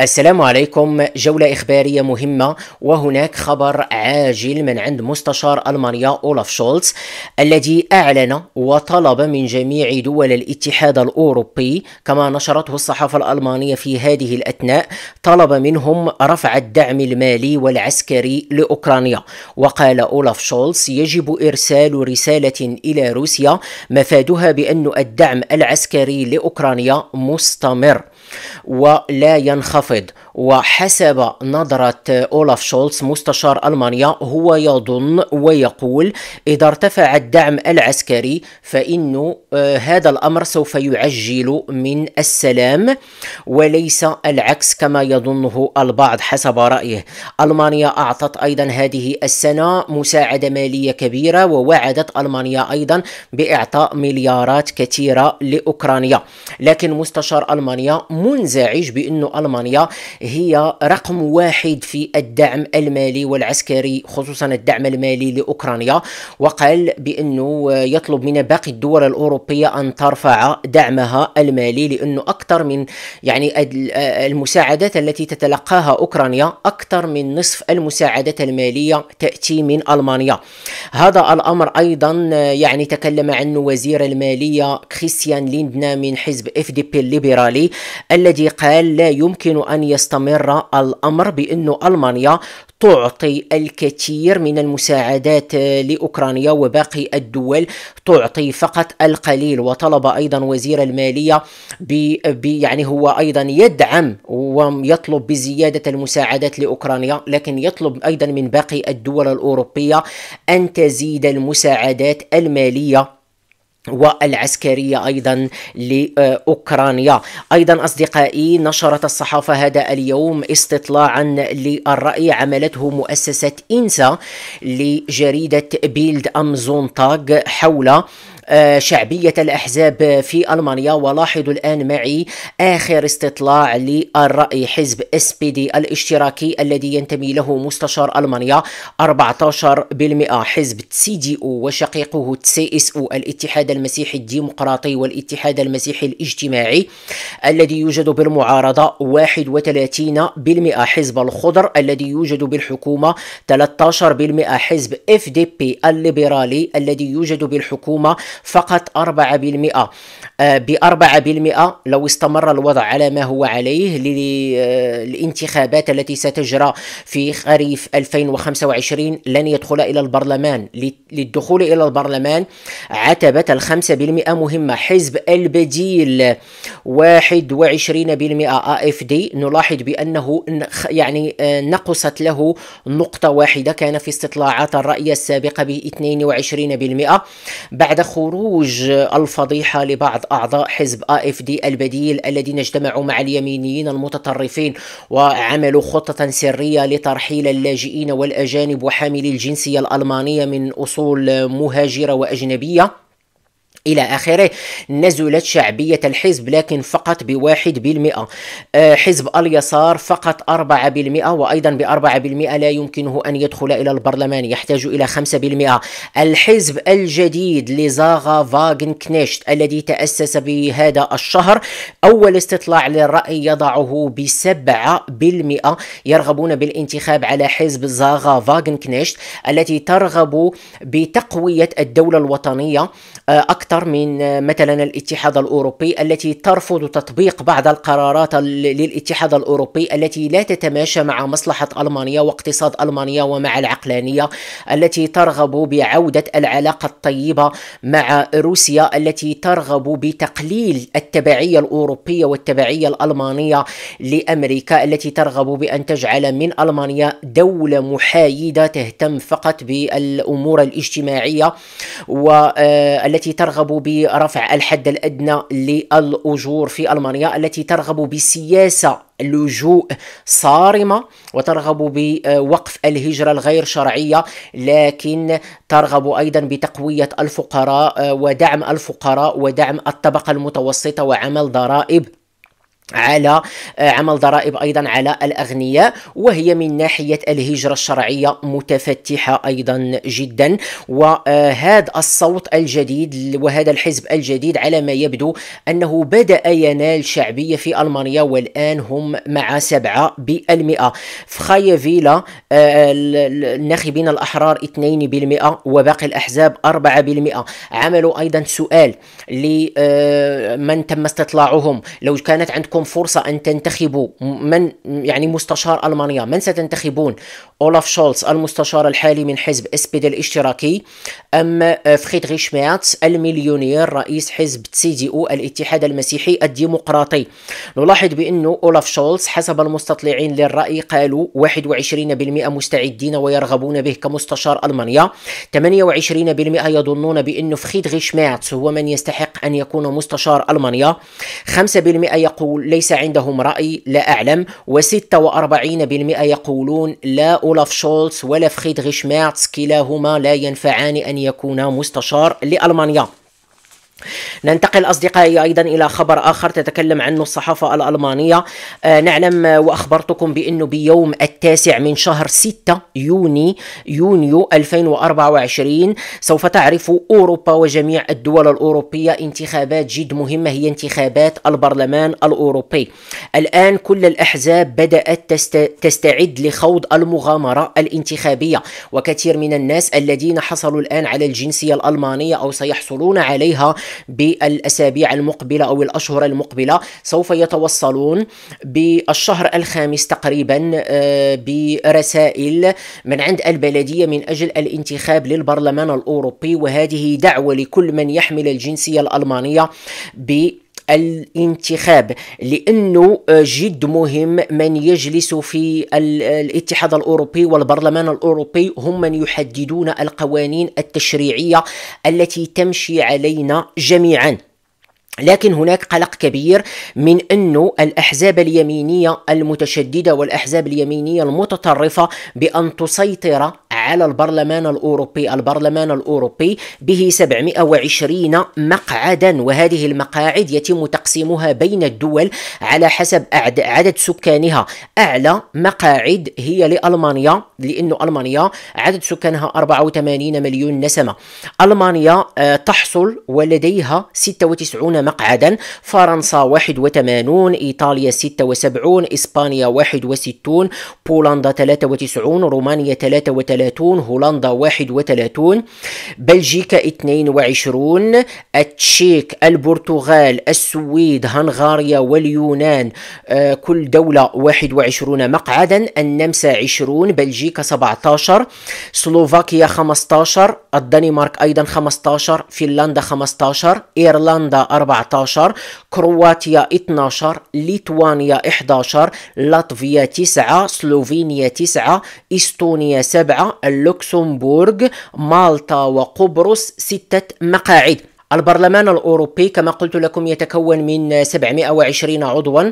السلام عليكم جولة إخبارية مهمة وهناك خبر عاجل من عند مستشار ألمانيا أولاف شولتز الذي أعلن وطلب من جميع دول الاتحاد الأوروبي كما نشرته الصحافة الألمانية في هذه الأثناء طلب منهم رفع الدعم المالي والعسكري لأوكرانيا وقال أولاف شولتز يجب إرسال رسالة إلى روسيا مفادها بأن الدعم العسكري لأوكرانيا مستمر ولا ينخفض وحسب نظرة أولاف شولتز مستشار ألمانيا هو يظن ويقول إذا ارتفع الدعم العسكري فإن آه، هذا الأمر سوف يعجل من السلام وليس العكس كما يظنه البعض حسب رأيه ألمانيا أعطت أيضا هذه السنة مساعدة مالية كبيرة ووعدت ألمانيا أيضا بإعطاء مليارات كثيرة لأوكرانيا لكن مستشار ألمانيا منزعج بأن ألمانيا هي رقم واحد في الدعم المالي والعسكري خصوصا الدعم المالي لأوكرانيا وقال بأنه يطلب من باقي الدول الأوروبية أن ترفع دعمها المالي لأنه أكثر من يعني المساعدات التي تتلقاها أوكرانيا أكثر من نصف المساعدات المالية تأتي من ألمانيا هذا الأمر أيضا يعني تكلم عنه وزير المالية كريستيان ليندنا من حزب اف دي بي الليبرالي الذي قال لا يمكن أن يست يستمر الأمر بأن ألمانيا تعطي الكثير من المساعدات لأوكرانيا وباقي الدول تعطي فقط القليل وطلب أيضا وزير المالية بي بي يعني هو أيضا يدعم ويطلب بزيادة المساعدات لأوكرانيا لكن يطلب أيضا من باقي الدول الأوروبية أن تزيد المساعدات المالية والعسكرية أيضا لأوكرانيا أيضا أصدقائي نشرت الصحافة هذا اليوم استطلاعا للرأي عملته مؤسسة إنسا لجريدة بيلد أمزون تاغ حول آه، شعبية الأحزاب في ألمانيا ولاحظوا الآن معي آخر استطلاع للرأي حزب اس بي دي الاشتراكي الذي ينتمي له مستشار ألمانيا 14% حزب سي دي او وشقيقه سي اس او الاتحاد المسيحي الديمقراطي والاتحاد المسيحي الاجتماعي الذي يوجد بالمعارضة 31% حزب الخضر الذي يوجد بالحكومة 13% حزب اف دي بي الليبرالي الذي يوجد بالحكومة فقط 4% ب 4% لو استمر الوضع على ما هو عليه للانتخابات التي ستجرى في خريف 2025 لن يدخل إلى البرلمان للدخول إلى البرلمان عتبة الخمسة بالمئة مهمة حزب البديل واحد وعشرين بالمئة اف دي نلاحظ بأنه يعني آه، نقصت له نقطة واحدة كان في استطلاعات الرأي السابقة ب 22% بعد خروج خروج الفضيحة لبعض أعضاء حزب آف دي البديل الذين اجتمعوا مع اليمينيين المتطرفين وعملوا خطة سرية لترحيل اللاجئين والأجانب وحاملي الجنسية الألمانية من أصول مهاجرة وأجنبية إلى آخره نزلت شعبية الحزب لكن فقط بواحد بالمئة آه، حزب اليسار فقط أربعة بالمئة وأيضا بأربعة بالمئة لا يمكنه أن يدخل إلى البرلمان يحتاج إلى خمسة بالمئة الحزب الجديد لزاغا فاغن كنيشت الذي تأسس بهذا الشهر أول استطلاع للرأي يضعه بسبعة بالمئة يرغبون بالانتخاب على حزب زاغا فاغن كنيشت التي ترغب بتقوية الدولة الوطنية آه، أكثر أكثر من آه، مثلا الاتحاد الأوروبي التي ترفض تطبيق بعض القرارات للاتحاد الأوروبي التي لا تتماشى مع مصلحة ألمانيا واقتصاد ألمانيا ومع العقلانية التي ترغب بعودة العلاقة الطيبة مع روسيا التي ترغب بتقليل التبعية الأوروبية والتبعية الألمانية لأمريكا التي ترغب بأن تجعل من ألمانيا دولة محايدة تهتم فقط بالأمور الاجتماعية والتي آه، ترغب ترغب برفع الحد الادنى للاجور في المانيا التي ترغب بسياسه لجوء صارمه وترغب بوقف الهجره الغير شرعيه لكن ترغب ايضا بتقويه الفقراء ودعم الفقراء ودعم الطبقه المتوسطه وعمل ضرائب على آه، عمل ضرائب ايضا على الاغنياء وهي من ناحيه الهجره الشرعيه متفتحه ايضا جدا وهذا الصوت الجديد وهذا الحزب الجديد على ما يبدو انه بدا ينال شعبيه في المانيا والان هم مع 7 بالمئة فخايا فيلا آه، الناخبين الاحرار 2% وباقي الاحزاب 4% عملوا ايضا سؤال لمن آه، تم استطلاعهم لو كانت عندكم لكم فرصة أن تنتخبوا من يعني مستشار ألمانيا من ستنتخبون أولاف شولتز المستشار الحالي من حزب اسبيد الاشتراكي أم آه، فريدريش ميرتس المليونير رئيس حزب تسي دي او الاتحاد المسيحي الديمقراطي نلاحظ بأنه أولاف شولتز حسب المستطلعين للرأي قالوا 21% مستعدين ويرغبون به كمستشار ألمانيا 28% يظنون بأنه فريدريش ميرتس هو من يستحق أن يكون مستشار ألمانيا 5% يقول ليس عندهم رأي لا أعلم و46% يقولون لا أولاف شولتس ولا فريدريش ميرتس كلاهما لا ينفعان أن يكون مستشار لألمانيا ننتقل أصدقائي أيضا إلى خبر آخر تتكلم عنه الصحافة الألمانية آه نعلم آه، وأخبرتكم بأنه بيوم التاسع من شهر 6 يوني يونيو 2024 سوف تعرف أوروبا وجميع الدول الأوروبية انتخابات جد مهمة هي انتخابات البرلمان الأوروبي الآن كل الأحزاب بدأت تست... تستعد لخوض المغامرة الانتخابية وكثير من الناس الذين حصلوا الآن على الجنسية الألمانية أو سيحصلون عليها بالاسابيع المقبله او الاشهر المقبله سوف يتوصلون بالشهر الخامس تقريبا آه، برسائل من عند البلديه من اجل الانتخاب للبرلمان الاوروبي وهذه دعوه لكل من يحمل الجنسيه الالمانيه ب الانتخاب لانه آه، جد مهم من يجلس في الاتحاد الاوروبي والبرلمان الاوروبي هم من يحددون القوانين التشريعيه التي تمشي علينا جميعا لكن هناك قلق كبير من أن الأحزاب اليمينية المتشددة والأحزاب اليمينية المتطرفة بأن تسيطر على البرلمان الأوروبي البرلمان الأوروبي به 720 مقعدا وهذه المقاعد يتم تقسيمها بين الدول على حسب عدد سكانها أعلى مقاعد هي لألمانيا لأن ألمانيا عدد سكانها 84 مليون نسمة ألمانيا آه، تحصل ولديها 96 مقعدا فرنسا 81 إيطاليا 76 إسبانيا 61 بولندا 93 رومانيا 33 32 هولندا 31 بلجيكا 22 التشيك البرتغال السويد هنغاريا واليونان آه، كل دولة 21 مقعدا النمسا 20 بلجيكا 17 سلوفاكيا 15 الدنمارك أيضا 15 فنلندا 15 إيرلندا 14 كرواتيا 12 ليتوانيا 11 لاتفيا 9 سلوفينيا 9 إستونيا 7 اللوكسمبورغ مالطا وقبرص ستة مقاعد البرلمان الأوروبي كما قلت لكم يتكون من 720 عضوا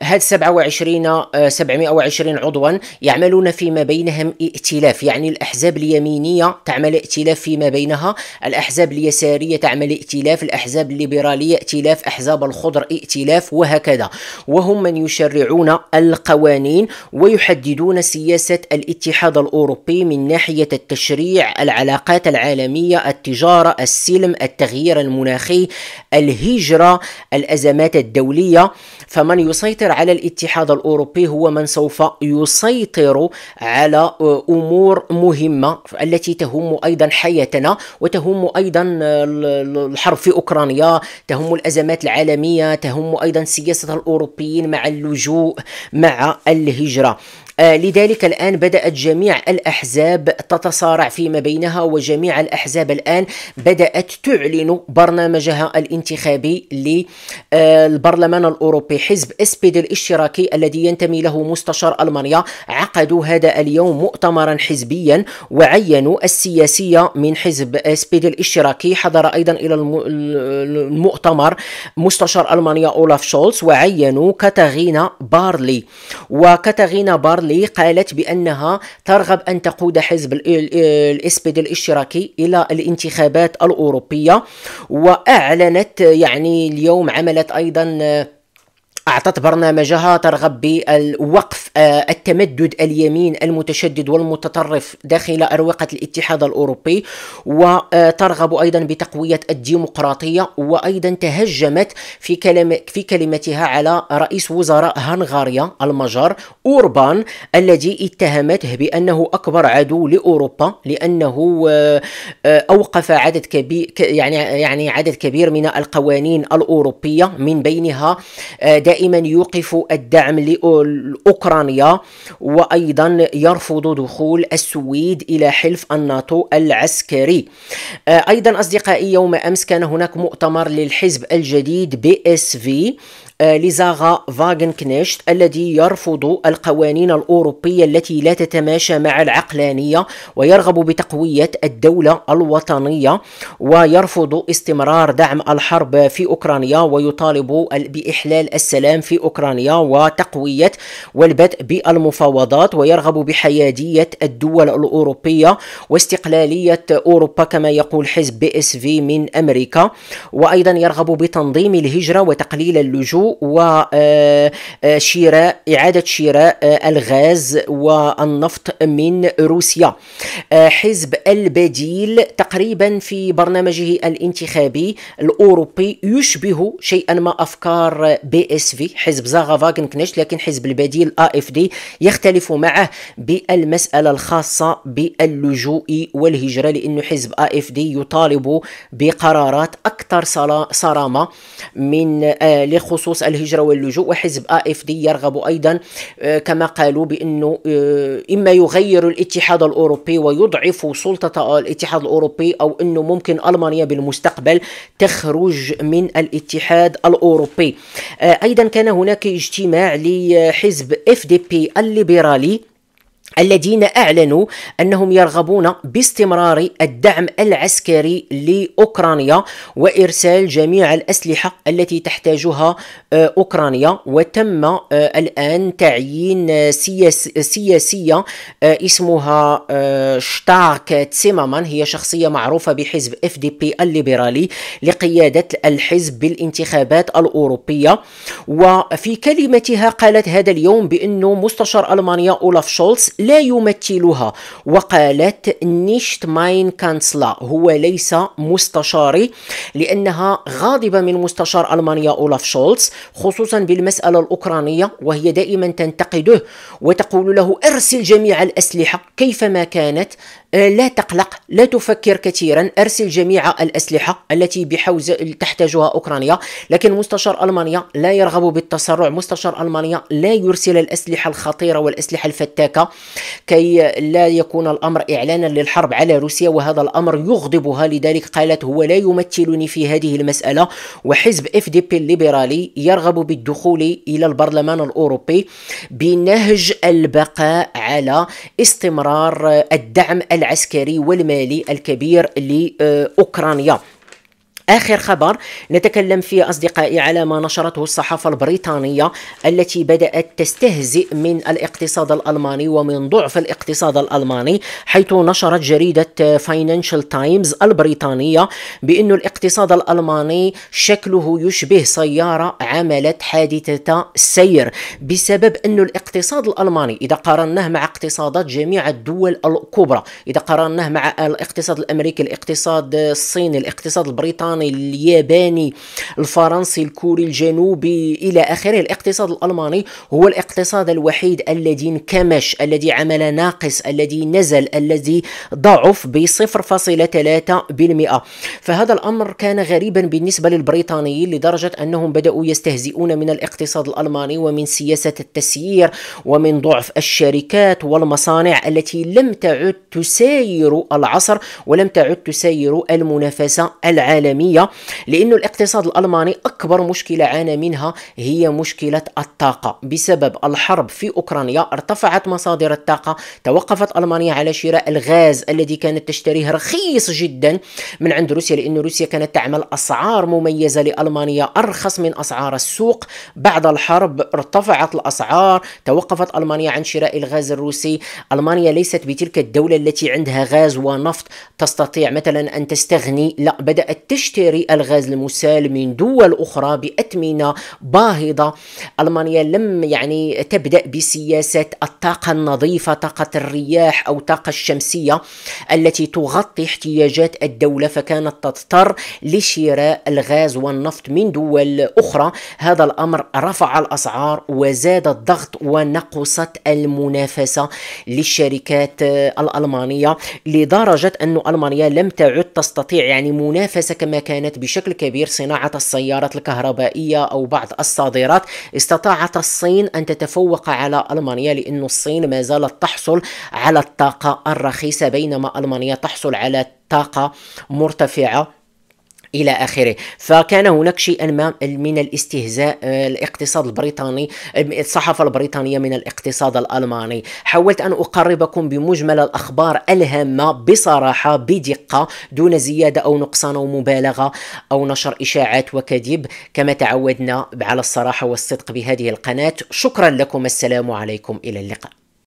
هاد 27 720 عضوا يعملون فيما بينهم ائتلاف يعني الأحزاب اليمينية تعمل ائتلاف فيما بينها الأحزاب اليسارية تعمل ائتلاف الأحزاب الليبرالية ائتلاف أحزاب الخضر ائتلاف وهكذا وهم من يشرعون القوانين ويحددون سياسة الاتحاد الأوروبي من ناحية التشريع العلاقات العالمية التجارة السلم التغيير المناخي الهجرة الأزمات الدولية فمن يسيطر على الاتحاد الأوروبي هو من سوف يسيطر على أمور مهمة التي تهم أيضا حياتنا وتهم أيضا الحرب في أوكرانيا تهم الأزمات العالمية تهم أيضا سياسة الأوروبيين مع اللجوء مع الهجرة آه، لذلك الآن بدأت جميع الأحزاب تتصارع فيما بينها وجميع الأحزاب الآن بدأت تعلن برنامجها الانتخابي للبرلمان الأوروبي حزب اسبيد الاشتراكي الذي ينتمي له مستشار ألمانيا عقدوا هذا اليوم مؤتمرا حزبيا وعينوا السياسية من حزب اسبيد الاشتراكي حضر أيضا إلى المؤتمر مستشار ألمانيا أولاف شولز وعينوا كاتاغينا بارلي وكاتاغينا بارلي مارلي قالت بأنها ترغب أن تقود حزب الإسبيد الاشتراكي إلى الانتخابات الأوروبية وأعلنت يعني اليوم عملت أيضا أعطت برنامجها ترغب بالوقف آه، التمدد اليمين المتشدد والمتطرف داخل أروقة الاتحاد الأوروبي وترغب أيضا بتقوية الديمقراطية وأيضا تهجمت في, كلمة في كلمتها على رئيس وزراء هنغاريا المجر أوربان الذي اتهمته بأنه أكبر عدو لأوروبا لأنه آه، آه، أوقف عدد كبير يعني يعني عدد كبير من القوانين الأوروبية من بينها دائما دائما يوقف الدعم لأوكرانيا وأيضا يرفض دخول السويد إلى حلف الناتو العسكري آه، أيضا أصدقائي يوم أمس كان هناك مؤتمر للحزب الجديد بي اس في آه، لزاغا فاغن كنيشت الذي يرفض القوانين الأوروبية التي لا تتماشى مع العقلانية ويرغب بتقوية الدولة الوطنية ويرفض استمرار دعم الحرب في أوكرانيا ويطالب بإحلال السلام في أوكرانيا وتقوية والبدء بالمفاوضات ويرغب بحيادية الدول الأوروبية واستقلالية أوروبا كما يقول حزب بي اس في من أمريكا وأيضا يرغب بتنظيم الهجرة وتقليل اللجوء وشراء آه، آه، إعادة شراء آه، الغاز والنفط من روسيا حزب البديل تقريبا في برنامجه الانتخابي الأوروبي يشبه شيئا ما أفكار بي اس في حزب زاغا فاغنكنشت لكن حزب البديل اف دي يختلف معه بالمسألة الخاصة باللجوء والهجرة لأن حزب اف دي يطالب بقرارات أكثر صرامة من لخصوص بخصوص الهجرة واللجوء وحزب آف دي يرغب أيضا آه، كما قالوا بأنه آه، إما يغير الاتحاد الأوروبي ويضعف سلطة آه، الاتحاد الأوروبي أو أنه ممكن ألمانيا بالمستقبل تخرج من الاتحاد الأوروبي أيضا كان هناك اجتماع لحزب اف دي بي الليبرالي الذين أعلنوا أنهم يرغبون باستمرار الدعم العسكري لأوكرانيا وإرسال جميع الأسلحة التي تحتاجها آه، أوكرانيا وتم آه، الآن تعيين سياسية آه، اسمها شتارك تسيمامان هي شخصية معروفة بحزب اف دي بي الليبرالي لقيادة الحزب بالانتخابات الأوروبية وفي كلمتها قالت هذا اليوم بأنه مستشار ألمانيا أولاف شولتز لا يمثلها وقالت نيشت ماين كانسلا هو ليس مستشاري لأنها غاضبة من مستشار ألمانيا أولاف شولتز خصوصا بالمسألة الأوكرانية وهي دائما تنتقده وتقول له ارسل جميع الأسلحة كيفما كانت آه، لا تقلق لا تفكر كثيرا ارسل جميع الاسلحه التي بحوز تحتاجها اوكرانيا لكن مستشار المانيا لا يرغب بالتسرع مستشار المانيا لا يرسل الاسلحه الخطيره والاسلحه الفتاكه كي لا يكون الامر اعلانا للحرب على روسيا وهذا الامر يغضبها لذلك قالت هو لا يمثلني في هذه المساله وحزب اف دي بي الليبرالي يرغب بالدخول الى البرلمان الاوروبي بنهج البقاء على استمرار الدعم العسكري والمالي الكبير لأوكرانيا آخر خبر نتكلم فيه أصدقائي على ما نشرته الصحافة البريطانية التي بدأت تستهزئ من الاقتصاد الألماني ومن ضعف الاقتصاد الألماني حيث نشرت جريدة فاينانشال تايمز البريطانية بأن الاقتصاد الألماني شكله يشبه سيارة عملت حادثة سير بسبب أن الاقتصاد الألماني إذا قارناه مع اقتصادات جميع الدول الكبرى إذا قارناه مع الاقتصاد الأمريكي الاقتصاد الصيني الاقتصاد البريطاني الالماني الياباني الفرنسي الكوري الجنوبي الى اخره الاقتصاد الالماني هو الاقتصاد الوحيد الذي انكمش الذي عمل ناقص الذي نزل الذي ضعف ب 0.3% فهذا الامر كان غريبا بالنسبه للبريطانيين لدرجه انهم بداوا يستهزئون من الاقتصاد الالماني ومن سياسه التسيير ومن ضعف الشركات والمصانع التي لم تعد تساير العصر ولم تعد تساير المنافسه العالميه الألمانية لأن الاقتصاد الألماني أكبر مشكلة عانى منها هي مشكلة الطاقة بسبب الحرب في أوكرانيا ارتفعت مصادر الطاقة توقفت ألمانيا على شراء الغاز الذي كانت تشتريه رخيص جدا من عند روسيا لأن روسيا كانت تعمل أسعار مميزة لألمانيا أرخص من أسعار السوق بعد الحرب ارتفعت الأسعار توقفت ألمانيا عن شراء الغاز الروسي ألمانيا ليست بتلك الدولة التي عندها غاز ونفط تستطيع مثلا أن تستغني لا بدأت تشتري تشتري الغاز المسال من دول أخرى بأثمنة باهظة ألمانيا لم يعني تبدأ بسياسة الطاقة النظيفة طاقة الرياح أو الطاقة الشمسية التي تغطي احتياجات الدولة فكانت تضطر لشراء الغاز والنفط من دول أخرى هذا الأمر رفع الأسعار وزاد الضغط ونقصت المنافسة للشركات الألمانية لدرجة أن ألمانيا لم تعد تستطيع يعني منافسة كما كانت بشكل كبير صناعة السيارات الكهربائية أو بعض الصادرات استطاعت الصين أن تتفوق على ألمانيا لأن الصين ما زالت تحصل على الطاقة الرخيصة بينما ألمانيا تحصل على طاقة مرتفعة الى اخره فكان هناك شيئا ما من الاستهزاء آه، الاقتصاد البريطاني الصحافه البريطانيه من الاقتصاد الالماني حاولت ان اقربكم بمجمل الاخبار الهامه بصراحه بدقه دون زياده او نقصان او مبالغه او نشر اشاعات وكذب كما تعودنا على الصراحه والصدق بهذه القناه شكرا لكم السلام عليكم الى اللقاء